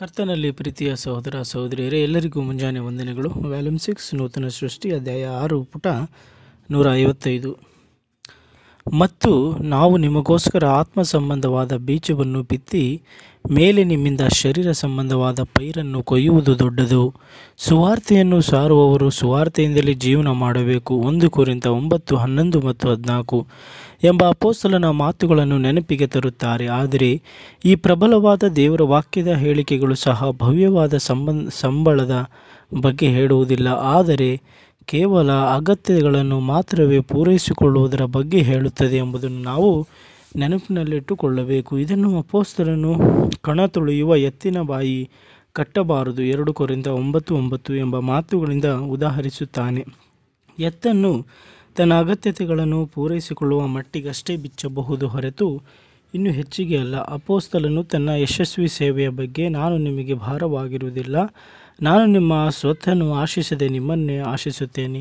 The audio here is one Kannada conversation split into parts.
ಕರ್ತನಲ್ಲಿ ಪ್ರೀತಿಯ ಸಹೋದರ ಸಹೋದರಿಯರೇ ಎಲ್ಲರಿಗೂ ಮುಂಜಾನೆ ವಂದನೆಗಳು ವ್ಯಾಲ್ಯೂಮ್ ಸಿಕ್ಸ್ ನೂತನ ಸೃಷ್ಟಿ ಅಧ್ಯಾಯ ಆರು ಪುಟ ನೂರ ಐವತ್ತೈದು ಮತ್ತು ನಾವು ನಿಮಗೋಸ್ಕರ ಆತ್ಮ ಸಂಬಂಧವಾದ ಬೀಜವನ್ನು ಬಿತ್ತಿ ಮೇಲೆ ನಿಮ್ಮಿಂದ ಶರೀರ ಸಂಬಂಧವಾದ ಪೈರನ್ನು ಕೊಯ್ಯುವುದು ದೊಡ್ಡದು ಸುವಾರ್ತೆಯನ್ನು ಸಾರುವವರು ಸುವಾರ್ತೆಯಿಂದಲೇ ಜೀವನ ಮಾಡಬೇಕು ಒಂದು ಕುರಿತ ಒಂಬತ್ತು ಹನ್ನೊಂದು ಮತ್ತು ಹದಿನಾಲ್ಕು ಎಂಬ ಅಪೋಸ್ತಲನ ಮಾತುಗಳನ್ನು ನೆನಪಿಗೆ ತರುತ್ತಾರೆ ಆದರೆ ಈ ಪ್ರಬಲವಾದ ದೇವರ ವಾಕ್ಯದ ಹೇಳಿಕೆಗಳು ಸಹ ಭವ್ಯವಾದ ಸಂಬಂಧ ಸಂಬಳದ ಬಗ್ಗೆ ಹೇಳುವುದಿಲ್ಲ ಆದರೆ ಕೇವಲ ಅಗತ್ಯಗಳನ್ನು ಮಾತ್ರವೇ ಪೂರೈಸಿಕೊಳ್ಳುವುದರ ಬಗ್ಗೆ ಹೇಳುತ್ತದೆ ಎಂಬುದನ್ನು ನಾವು ನೆನಪಿನಲ್ಲಿಟ್ಟುಕೊಳ್ಳಬೇಕು ಇದನ್ನು ಅಪೋಸ್ತರನ್ನು ಕಣ ತುಳಿಯುವ ಎತ್ತಿನ ಬಾಯಿ ಕಟ್ಟಬಾರದು ಎರಡು ಕೊರಿಂದ ಒಂಬತ್ತು ಒಂಬತ್ತು ಎಂಬ ಮಾತುಗಳಿಂದ ಉದಾಹರಿಸುತ್ತಾನೆ ಎತ್ತನ್ನು ತನ್ನ ಅಗತ್ಯತೆಗಳನ್ನು ಪೂರೈಸಿಕೊಳ್ಳುವ ಮಟ್ಟಿಗಷ್ಟೇ ಬಿಚ್ಚಬಹುದು ಹೊರತು ಇನ್ನು ಹೆಚ್ಚಿಗೆ ಅಲ್ಲ ಅಪೋಸ್ತಲನು ತನ್ನ ಯಶಸ್ವಿ ಸೇವೆಯ ಬಗ್ಗೆ ನಾನು ನಿಮಗೆ ಭಾರವಾಗಿರುವುದಿಲ್ಲ ನಾನು ನಿಮ್ಮ ಸ್ವತ್ತನ್ನು ಆಶಿಸದೆ ನಿಮ್ಮನ್ನೇ ಆಶಿಸುತ್ತೇನೆ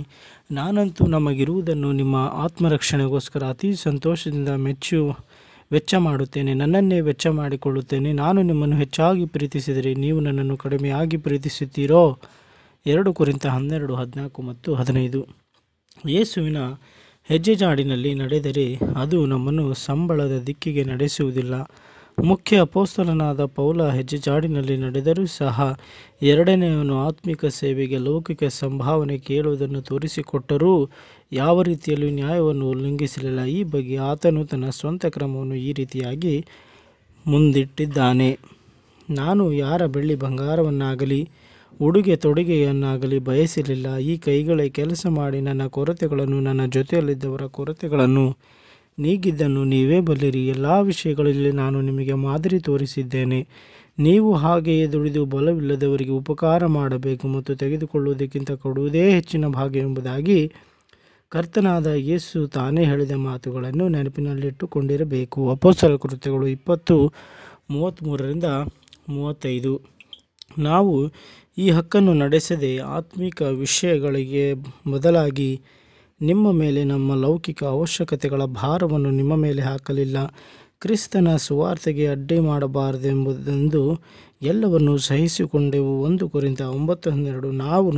ನಾನಂತೂ ನಮಗಿರುವುದನ್ನು ನಿಮ್ಮ ಆತ್ಮರಕ್ಷಣೆಗೋಸ್ಕರ ಅತಿ ಸಂತೋಷದಿಂದ ಮೆಚ್ಚು ವೆಚ್ಚ ಮಾಡುತ್ತೇನೆ ನನ್ನನ್ನೇ ವೆಚ್ಚ ಮಾಡಿಕೊಳ್ಳುತ್ತೇನೆ ನಾನು ನಿಮ್ಮನ್ನು ಹೆಚ್ಚಾಗಿ ಪ್ರೀತಿಸಿದರೆ ನೀವು ನನ್ನನ್ನು ಕಡಿಮೆಯಾಗಿ ಪ್ರೀತಿಸುತ್ತೀರೋ ಎರಡು ಕುರಿತ ಹನ್ನೆರಡು ಹದಿನಾಲ್ಕು ಮತ್ತು ಹದಿನೈದು ಯೇಸುವಿನ ಹೆಜ್ಜೆಜಾಡಿನಲ್ಲಿ ನಡೆದರೆ ಅದು ನಮ್ಮನ್ನು ಸಂಬಳದ ದಿಕ್ಕಿಗೆ ನಡೆಸುವುದಿಲ್ಲ ಮುಖ್ಯ ಅಪೋಸ್ತಲನಾದ ಪೌಲ ಹೆಜ್ಜೆಜಾಡಿನಲ್ಲಿ ನಡೆದರೂ ಸಹ ಎರಡನೆಯವನು ಆತ್ಮಿಕ ಸೇವೆಗೆ ಲೌಕಿಕ ಸಂಭಾವನೆ ಕೇಳುವುದನ್ನು ತೋರಿಸಿಕೊಟ್ಟರೂ ಯಾವ ರೀತಿಯಲ್ಲೂ ನ್ಯಾಯವನ್ನು ಉಲ್ಲಂಘಿಸಲಿಲ್ಲ ಈ ಬಗ್ಗೆ ಆತನು ತನ್ನ ಸ್ವಂತ ಕ್ರಮವನ್ನು ಈ ರೀತಿಯಾಗಿ ಮುಂದಿಟ್ಟಿದ್ದಾನೆ ನಾನು ಯಾರ ಬೆಳ್ಳಿ ಬಂಗಾರವನ್ನಾಗಲಿ ಉಡುಗೆ ತೊಡುಗೆಯನ್ನಾಗಲಿ ಬಯಸಿರಲಿಲ್ಲ ಈ ಕೈಗಳೇ ಕೆಲಸ ಮಾಡಿ ನನ್ನ ಕೊರತೆಗಳನ್ನು ನನ್ನ ಜೊತೆಯಲ್ಲಿದ್ದವರ ಕೊರತೆಗಳನ್ನು ನೀಗಿದ್ದನ್ನು ನೀವೇ ಬಲ್ಲಿರಿ ಎಲ್ಲ ವಿಷಯಗಳಲ್ಲಿ ನಾನು ನಿಮಗೆ ಮಾದರಿ ತೋರಿಸಿದ್ದೇನೆ ನೀವು ಹಾಗೆಯೇ ದುಡಿದು ಬಲವಿಲ್ಲದವರಿಗೆ ಉಪಕಾರ ಮಾಡಬೇಕು ಮತ್ತು ತೆಗೆದುಕೊಳ್ಳುವುದಕ್ಕಿಂತ ಕೊಡುವುದೇ ಹೆಚ್ಚಿನ ಭಾಗ್ಯ ಎಂಬುದಾಗಿ ಕರ್ತನಾದ ಯೇಸು ತಾನೇ ಹೇಳಿದ ಮಾತುಗಳನ್ನು ನೆನಪಿನಲ್ಲಿಟ್ಟುಕೊಂಡಿರಬೇಕು ಅಪೋಸಲ ಕೃತ್ಯಗಳು ಇಪ್ಪತ್ತು ಮೂವತ್ತ್ಮೂರರಿಂದ ಮೂವತ್ತೈದು ನಾವು ಈ ಹಕ್ಕನ್ನು ನಡೆಸದೆ ಆತ್ಮಿಕ ವಿಷಯಗಳಿಗೆ ಬದಲಾಗಿ ನಿಮ್ಮ ಮೇಲೆ ನಮ್ಮ ಲೌಕಿಕ ಅವಶ್ಯಕತೆಗಳ ಭಾರವನ್ನು ನಿಮ್ಮ ಮೇಲೆ ಹಾಕಲಿಲ್ಲ ಕ್ರಿಸ್ತನ ಸುವಾರ್ತೆಗೆ ಅಡ್ಡಿ ಮಾಡಬಾರದೆಂಬುದೆಂದು ಎಲ್ಲವನ್ನು ಸಹಿಸಿಕೊಂಡೆವು ಒಂದು ಕುರಿತ ಒಂಬತ್ತು ಹನ್ನೆರಡು ನಾವು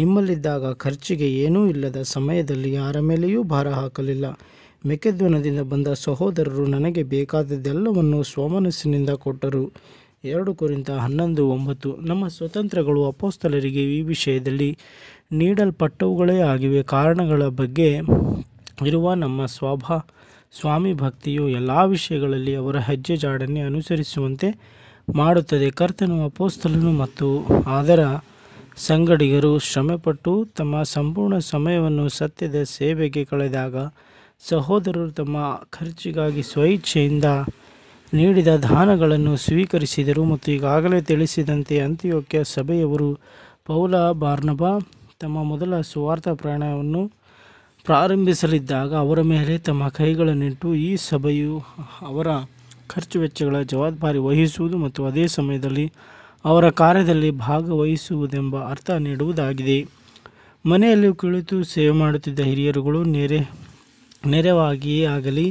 ನಿಮ್ಮಲ್ಲಿದ್ದಾಗ ಖರ್ಚಿಗೆ ಏನೂ ಇಲ್ಲದ ಸಮಯದಲ್ಲಿ ಯಾರ ಮೇಲೆಯೂ ಭಾರ ಹಾಕಲಿಲ್ಲ ಮೆಕೆದ್ವನದಿಂದ ಬಂದ ಸಹೋದರರು ನನಗೆ ಬೇಕಾದದ್ದೆಲ್ಲವನ್ನು ಸ್ವಮನಸ್ಸಿನಿಂದ ಕೊಟ್ಟರು ಎರಡು ಕುರಿತ ಹನ್ನೊಂದು ಒಂಬತ್ತು ನಮ್ಮ ಸ್ವತಂತ್ರಗಳು ಅಪೋಸ್ತಲರಿಗೆ ಈ ವಿಷಯದಲ್ಲಿ ನೀಡಲ್ಪಟ್ಟವುಗಳೇ ಆಗಿವೆ ಕಾರಣಗಳ ಬಗ್ಗೆ ಇರುವ ನಮ್ಮ ಸ್ವಭಾ ಸ್ವಾಮಿ ಭಕ್ತಿಯು ಎಲ್ಲ ವಿಷಯಗಳಲ್ಲಿ ಅವರ ಹೆಜ್ಜೆ ಜಾಡನ್ನೇ ಅನುಸರಿಸುವಂತೆ ಮಾಡುತ್ತದೆ ಕರ್ತನು ಅಪೋಸ್ತಲನು ಮತ್ತು ಅದರ ಸಂಗಡಿಗರು ಶ್ರಮೆಪಟ್ಟು ತಮ್ಮ ಸಂಪೂರ್ಣ ಸಮಯವನ್ನು ಸತ್ಯದ ಸೇವೆಗೆ ಕಳೆದಾಗ ಸಹೋದರರು ತಮ್ಮ ಖರ್ಚಿಗಾಗಿ ಸ್ವಇಚ್ಛೆಯಿಂದ ನೀಡಿದ ದಾನಗಳನ್ನು ಸ್ವೀಕರಿಸಿದರು ಮತ್ತು ಈಗಾಗಲೇ ತಿಳಿಸಿದಂತೆ ಅಂತ್ಯೋಕ್ಯ ಸಭೆಯವರು ಪೌಲ ಬಾರ್ನಬ ತಮ್ಮ ಮೊದಲ ಸುವಾರ್ಥ ಪ್ರಯಾಣವನ್ನು ಪ್ರಾರಂಭಿಸಲಿದ್ದಾಗ ಅವರ ಮೇಲೆ ತಮ್ಮ ಕೈಗಳನ್ನಿಟ್ಟು ಈ ಸಭೆಯು ಅವರ ಖರ್ಚು ವೆಚ್ಚಗಳ ಜವಾಬ್ದಾರಿ ವಹಿಸುವುದು ಮತ್ತು ಅದೇ ಸಮಯದಲ್ಲಿ ಅವರ ಕಾರ್ಯದಲ್ಲಿ ಭಾಗವಹಿಸುವುದೆಂಬ ಅರ್ಥ ನೀಡುವುದಾಗಿದೆ ಮನೆಯಲ್ಲಿ ಕುಳಿತು ಸೇವೆ ಮಾಡುತ್ತಿದ್ದ ಹಿರಿಯರುಗಳು ನೆರೆ ನೆರವಾಗಿಯೇ ಆಗಲಿ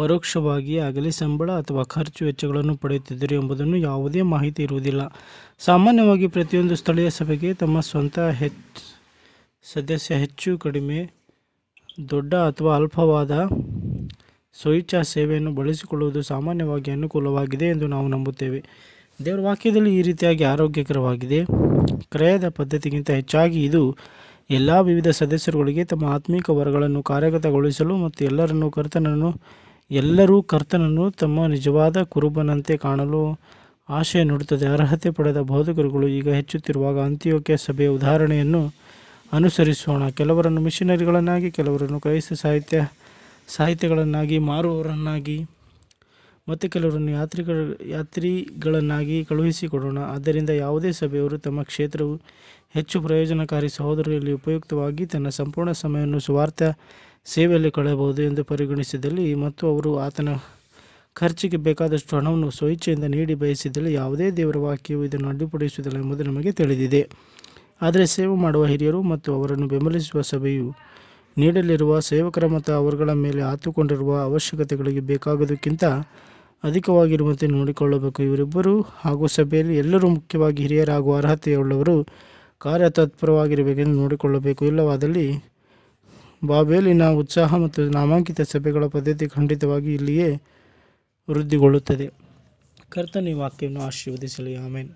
ಪರೋಕ್ಷವಾಗಿ ಆಗಲಿ ಸಂಬಳ ಅಥವಾ ಖರ್ಚು ವೆಚ್ಚಗಳನ್ನು ಪಡೆಯುತ್ತಿದ್ದರು ಎಂಬುದನ್ನು ಯಾವುದೇ ಮಾಹಿತಿ ಇರುವುದಿಲ್ಲ ಸಾಮಾನ್ಯವಾಗಿ ಪ್ರತಿಯೊಂದು ಸ್ಥಳೀಯ ಸಭೆಗೆ ತಮ್ಮ ಸ್ವಂತ ಹೆಚ್ ಸದಸ್ಯ ಹೆಚ್ಚು ಕಡಿಮೆ ದೊಡ್ಡ ಅಥವಾ ಅಲ್ಪವಾದ ಸ್ವೇಚ್ಛಾ ಸೇವೆಯನ್ನು ಬಳಸಿಕೊಳ್ಳುವುದು ಸಾಮಾನ್ಯವಾಗಿ ಅನುಕೂಲವಾಗಿದೆ ಎಂದು ನಾವು ನಂಬುತ್ತೇವೆ ದೇವರ ವಾಕ್ಯದಲ್ಲಿ ಈ ರೀತಿಯಾಗಿ ಆರೋಗ್ಯಕರವಾಗಿದೆ ಕ್ರಯದ ಪದ್ಧತಿಗಿಂತ ಹೆಚ್ಚಾಗಿ ಇದು ಎಲ್ಲ ವಿವಿಧ ಸದಸ್ಯರುಗಳಿಗೆ ತಮ್ಮ ಆತ್ಮಿಕ ವರಗಳನ್ನು ಕಾರ್ಯಗತಗೊಳಿಸಲು ಮತ್ತು ಎಲ್ಲರನ್ನು ಕರ್ತನನ್ನು ಎಲ್ಲರೂ ಕರ್ತನನ್ನು ತಮ್ಮ ನಿಜವಾದ ಕುರುಬನಂತೆ ಕಾಣಲು ಆಶಯ ನೀಡುತ್ತದೆ ಅರ್ಹತೆ ಪಡೆದ ಬೋಧಕರುಗಳು ಈಗ ಹೆಚ್ಚುತ್ತಿರುವಾಗ ಅಂತ್ಯೋಕ್ಯ ಸಭೆಯ ಉದಾಹರಣೆಯನ್ನು ಅನುಸರಿಸೋಣ ಕೆಲವರನ್ನು ಮಿಷನರಿಗಳನ್ನಾಗಿ ಕೆಲವರನ್ನು ಕ್ರೈಸ್ತ ಸಾಹಿತ್ಯ ಸಾಹಿತ್ಯಗಳನ್ನಾಗಿ ಮಾರುವವರನ್ನಾಗಿ ಮತ್ತು ಕೆಲವರನ್ನು ಯಾತ್ರಿಗ ಯಾತ್ರಿಗಳನ್ನಾಗಿ ಕಳುಹಿಸಿಕೊಡೋಣ ಆದ್ದರಿಂದ ಯಾವುದೇ ಸಭೆಯವರು ತಮ್ಮ ಕ್ಷೇತ್ರವು ಹೆಚ್ಚು ಪ್ರಯೋಜನಕಾರಿ ಸಹೋದರರಲ್ಲಿ ಉಪಯುಕ್ತವಾಗಿ ತನ್ನ ಸಂಪೂರ್ಣ ಸಮಯವನ್ನು ಸ್ವಾರ್ಥ ಸೇವೆಯಲ್ಲಿ ಕಳೆಯಬಹುದು ಎಂದು ಪರಿಗಣಿಸಿದಲ್ಲಿ ಮತ್ತು ಅವರು ಆತನ ಖರ್ಚಿಗೆ ಬೇಕಾದಷ್ಟು ಹಣವನ್ನು ಸ್ವಚ್ಛೆಯಿಂದ ನೀಡಿ ಬಯಸಿದಲ್ಲಿ ಯಾವುದೇ ದೇವರ ವಾಕ್ಯವು ಇದನ್ನು ಅಡ್ಡಿಪಡಿಸುವುದಿಲ್ಲ ಎಂಬುದು ನಮಗೆ ತಿಳಿದಿದೆ ಆದರೆ ಸೇವೆ ಮಾಡುವ ಹಿರಿಯರು ಮತ್ತು ಅವರನ್ನು ಬೆಂಬಲಿಸುವ ಸಭೆಯು ನೀಡಲಿರುವ ಸೇವಕರ ಮತ್ತು ಅವರುಗಳ ಮೇಲೆ ಆತುಕೊಂಡಿರುವ ಅವಶ್ಯಕತೆಗಳಿಗೆ ಬೇಕಾಗುವುದಕ್ಕಿಂತ ಅಧಿಕವಾಗಿರುವಂತೆ ನೋಡಿಕೊಳ್ಳಬೇಕು ಇವರಿಬ್ಬರು ಹಾಗೂ ಸಭೆಯಲ್ಲಿ ಎಲ್ಲರೂ ಮುಖ್ಯವಾಗಿ ಹಿರಿಯರಾಗುವ ಅರ್ಹತೆಯುಳ್ಳವರು ಕಾರ್ಯತತ್ಪರವಾಗಿರಬೇಕೆಂದು ನೋಡಿಕೊಳ್ಳಬೇಕು ಇಲ್ಲವಾದಲ್ಲಿ ಬಾಬೇಲಿನ ಉತ್ಸಾಹ ಮತ್ತು ನಾಮಾಂಕಿತ ಸಭೆಗಳ ಪದ್ಧತಿ ಖಂಡಿತವಾಗಿ ಇಲ್ಲಿಯೇ ವೃದ್ಧಿಗೊಳ್ಳುತ್ತದೆ ಕರ್ತನಿ ವಾಕ್ಯವನ್ನು ಆಶೀರ್ವದಿಸಲಿ ಆಮೇನ್